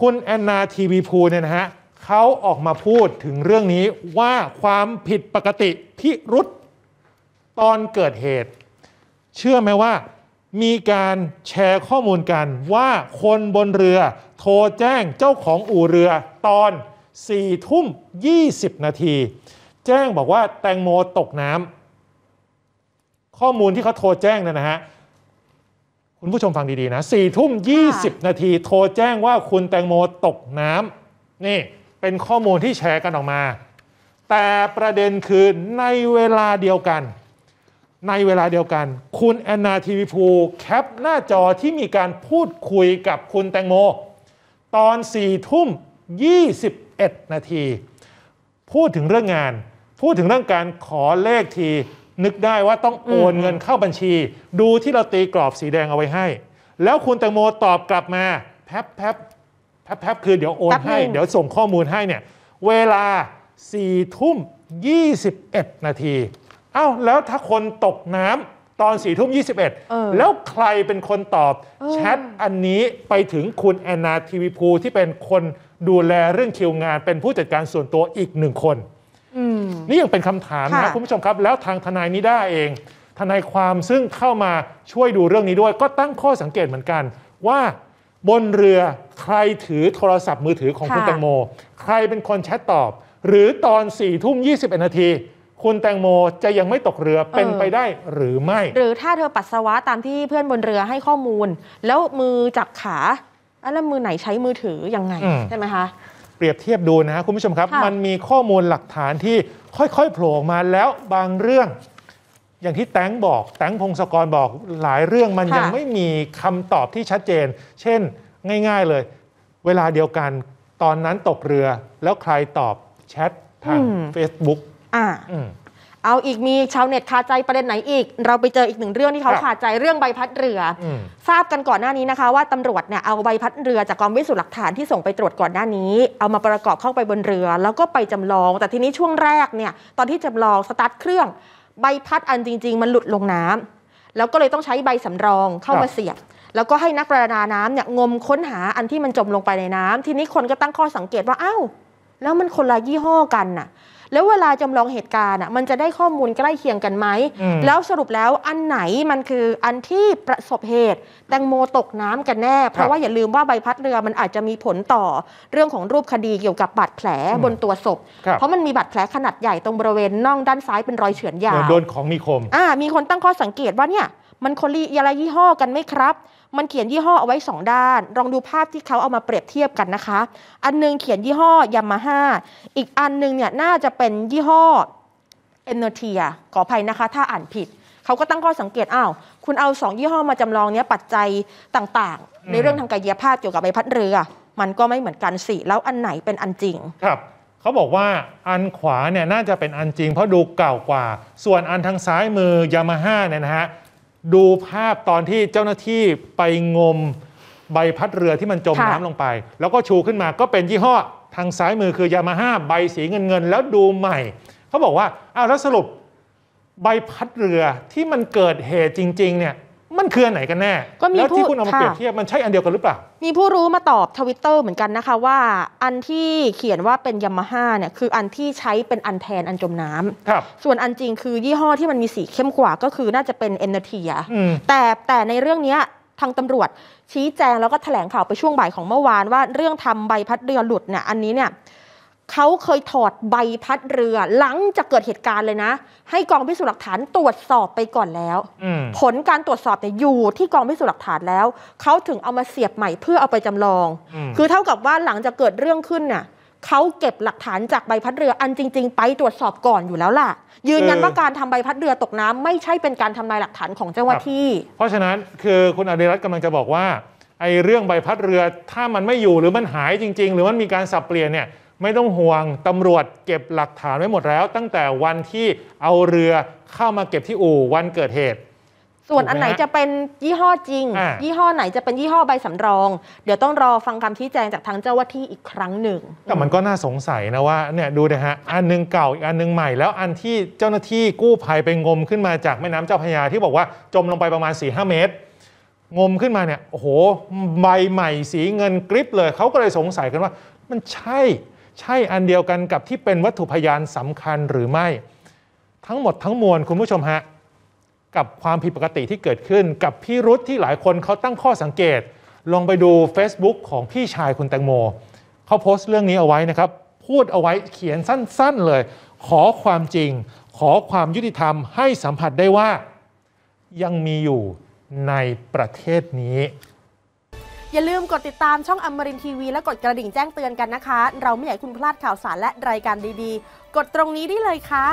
คุณแอนนาทีวีพูเนี่ยนะฮะเขาออกมาพูดถึงเรื่องนี้ว่าความผิดปกติพิรุษตอนเกิดเหตุ เชื่อไหมว่ามีการแชร์ข้อมูลกันว่าคนบนเรือโทรแจ้งเจ้าของอู่เรือตอน 4 ทุ่ม 20 นาที แจ้งบอกว่าแตงโมตกน้ำข้อมูลที่เขาโทรแจ้งนะนะฮะคุณผู้ชมฟังดีๆ นะสี่ทุ่มยี่สิบนาทีโทรแจ้งว่าคุณแตงโมตกน้ำนี่เป็นข้อมูลที่แชร์กันออกมา แต่ประเด็นคือในเวลาเดียวกัน ในเวลาเดียวกันคุณแอนนาทีวีภูแคป หน้าจอที่มีการพูดคุยกับคุณแตงโมตอนสี่ทุ่มยี่สิบเอ็ดนาที พูดถึงเรื่องงาน พูดถึงเรื่องการขอเลขทีนึกได้ว่าต้องโอนเงินเข้าบัญชี ดูที่เราตีกรอบสีแดงเอาไว้ให้ แล้วคุณแตงโมตอบกลับมาแพ๊บแพ๊บแพ๊บแป๊บคือเดี๋ยวโอนให้ เดี๋ยวส่งข้อมูลให้เนี่ยเวลาสี่ทุ่มยี่สิบเอ็ดนาทีอ้าวแล้วถ้าคนตกน้ำตอนสี่ทุ่มยี่สิบเอ็ดแล้วใครเป็นคนตอบแชทอันนี้ไปถึงคุณแอนนาทีวีพูที่เป็นคนดูแลเรื่องคิวงานเป็นผู้จัดการส่วนตัวอีกหนึ่งคนนี่ยังเป็นคำถามนะคุณผู้ชมครับแล้วทางทนายนิด้าเอง ทนายความซึ่งเข้ามาช่วยดูเรื่องนี้ด้วย ก็ตั้งข้อสังเกตเหมือนกัน ว่าบนเรือใครถือโทรศัพท์มือถือของคุณแตงโม ใครเป็นคนแชทตอบ หรือตอน4ี่ทุ่มยีนาที คุณแตงโมจะยังไม่ตกเรือเป็นไปได้หรือไม่ หรือถ้าเธอปัสสาวะตามที่เพื่อนบนเรือให้ข้อมูล แล้วมือจับขาแล้วมือไหนใช้มือถือยังไงใช่ไหมคะเปรียบเทียบดูนะคุณผู้ชมครับ มันมีข้อมูลหลักฐานที่ค่อยๆ โผล่มาแล้วบางเรื่อง อย่างที่แตงบอก แตงพงศกรบอกหลายเรื่องมันยังไม่มีคำตอบที่ชัดเจน เช่นง่าย ๆเลย เวลาเดียวกัน ตอนนั้นตกเรือแล้วใครตอบแชททาง Facebook อ่าเอาอีกมีชาวเน็ตคาใจประเด็นไหนอีก เราไปเจออีกหนึ่งเรื่องที่เขาขาใจเรื่องใบพัดเรือ ทราบกันก่อนหน้านี้นะคะ ว่าตำรวจเนี่ยเอาใบพัดเรือจากกองวิสูจน์หลักฐานที่ส่งไปตรวจก่อนหน้านี้ เอามาประกอบเข้าไปบนเรือ แล้วก็ไปจำลอง แต่ทีนี้ช่วงแรกเนี่ยตอนที่จำลองสตาร์ทเครื่อง ใบพัดอันจริง ๆ มันหลุดลงน้ำแล้วก็เลยต้องใช้ใบสำรองเข้ามาเสียบแล้วก็ให้นักประดาน้ำเนี่ยงมค้นหาอันที่มันจมลงไปในน้ำ ทีนี้คนก็ตั้งข้อสังเกตว่าอ้าวแล้วมันคนละยี่ห้อกันน่ะแล้วเวลาจำลองเหตุการณ์อ่ะมันจะได้ข้อมูลใกล้เคียงกันไหม แล้วสรุปแล้วอันไหนมันคืออันที่ประสบเหตุ แตงโมตกน้ำกันแน่ เพราะว่าอย่าลืมว่าใบพัดเรือมันอาจจะมีผลต่อเรื่องของรูปคดีเกี่ยวกับบาดแผลบนตัวศพ เพราะมันมีบาดแผลขนาดใหญ่ตรงบริเวณน่องด้านซ้ายเป็นรอยเฉือนยาวโดนของมีคม อ่า มีคนตั้งข้อสังเกตว่าเนี่ยมันคนลยละยี่ห้อกันไหมครับ มันเขียนยี่ห้อเอาไว้2ด้าน ลองดูภาพที่เขาเอามาเปรียบเทียบกันนะคะ อันนึงเขียนยี่ห้อยามาฮ่า อีกอันนึงเนี่ยน่าจะเป็นยี่ห้อเอนเนอร์เทียขออภัยนะคะ ถ้าอ่านผิด เขาก็ตั้งข้อสังเกต อ้าว คุณเอาสองยี่ห้อมาจำลองเนี้ยปัจจัยต่างๆ ในเรื่องทางกายภาพเกี่ยวกับใบพัดเรือ มันก็ไม่เหมือนกันสิ แล้วอันไหนเป็นอันจริง ครับ เขาบอกว่าอันขวาเนี่ยน่าจะเป็นอันจริง เพราะดูเก่ากว่า ส่วนอันทางซ้ายมือยามาฮ่าเนี่ยนะฮะดูภาพตอนที่เจ้าหน้าที่ไปงมใบพัดเรือที่มันจมน้ำลงไป แล้วก็ชูขึ้นมาก็เป็นยี่ห้อ ทางซ้ายมือคือยามาฮ่าใบสีเงินเงินๆแล้วดูใหม่เขาบอกว่าอ้าวแล้วสรุปใบพัดเรือที่มันเกิดเหตุจริงๆเนี่ยมันคืออันไหนกันแน่ก็มีแล้วที่คุณเอามาเปรียบเทียบ มันใช่อันเดียวกันหรือเปล่า มีผู้รู้มาตอบทวิตเตอร์เหมือนกันนะคะว่า อันที่เขียนว่าเป็นยามาฮ่าเนี่ย คืออันที่ใช้เป็นอันแทนอันจมน้ำครับ ส่วนอันจริงคือยี่ห้อที่มันมีสีเข้มกว่าก็คือน่าจะเป็นเอ็นเทียแต่แต่ในเรื่องเนี้ยทางตำรวจชี้แจงแล้วก็แถลงข่าวไปช่วงบ่ายของเมื่อวานว่าเรื่องทำใบพัดเรือหลุดเนี่ยอันนี้เนี่ยเขาเคยถอดใบพัดเรือหลังจากเกิดเหตุการณ์เลยนะ ให้กองพิสูจน์หลักฐานตรวจสอบไปก่อนแล้วผลการตรวจสอบเนี่ยอยู่ที่กองพิสูจน์หลักฐานแล้วเขาถึงเอามาเสียบใหม่เพื่อเอาไปจำลอง คือเท่ากับว่าหลังจากเกิดเรื่องขึ้นน่ะเขาเก็บหลักฐานจากใบพัดเรืออันจริง ๆ ไปตรวจสอบก่อนอยู่แล้วล่ะ ยืนยันว่าการทำใบพัดเรือตกน้ำ ไม่ใช่เป็นการทำลายหลักฐานของเจ้าหน้าที่ เพราะฉะนั้นคือคุณอดิรัตน์กำลังจะบอกว่าไอ้เรื่องใบพัดเรือถ้ามันไม่อยู่หรือมันหายจริง ๆ หรือมันมีการสับเปลี่ยนเนี่ยไม่ต้องห่วงตำรวจเก็บหลักฐานไว้หมดแล้ว ตั้งแต่วันที่เอาเรือเข้ามาเก็บที่อู่วันเกิดเหตุ ส่วนอันไหนจะเป็นยี่ห้อจริง ยี่ห้อไหนจะเป็นยี่ห้อใบสำรอง เดี๋ยวต้องรอฟังคำชี้แจงจากทางเจ้าหน้าที่อีกครั้งหนึ่งแต่มันก็น่าสงสัยนะว่าเนี่ยดูนะฮะอันหนึ่งเก่าอีกอันหนึ่งใหม่แล้วอันที่เจ้าหน้าที่กู้ภัยไปงมขึ้นมาจากแม่น้ำเจ้าพระยาที่บอกว่าจมลงไปประมาณ4ีหเมตร งมขึ้นมาเนี่ยโอ้โหใบใหม่ สีเงินกริบเลยเขาก็เลยสงสัยกันว่า มันใช่ใช่อันเดียวกันกับที่เป็นวัตถุพยานสำคัญหรือไม่ ทั้งหมดทั้งมวลคุณผู้ชมฮะกับความผิดปกติที่เกิดขึ้นกับพิรุธที่หลายคนเขาตั้งข้อสังเกต ลองไปดู Facebook ของพี่ชายคุณแตงโมเขาโพสต์เรื่องนี้เอาไว้นะครับ พูดเอาไว้เขียนสั้น ๆเลย ขอความจริง ขอความยุติธรรมให้สัมผัสได้ว่า ยังมีอยู่ในประเทศนี้อย่าลืมกดติดตามช่องอมรินทีวีและกดกระดิ่งแจ้งเตือนกันนะคะ เราไม่อยากคุณพลาดข่าวสารและรายการดีๆ กดตรงนี้ได้เลยค่ะ